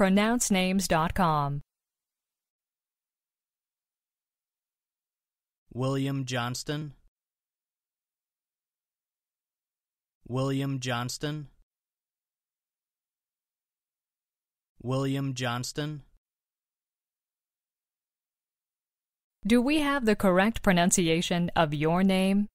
pronouncenames.com. William Johnston William Johnston William Johnston Do we have the correct pronunciation of your name?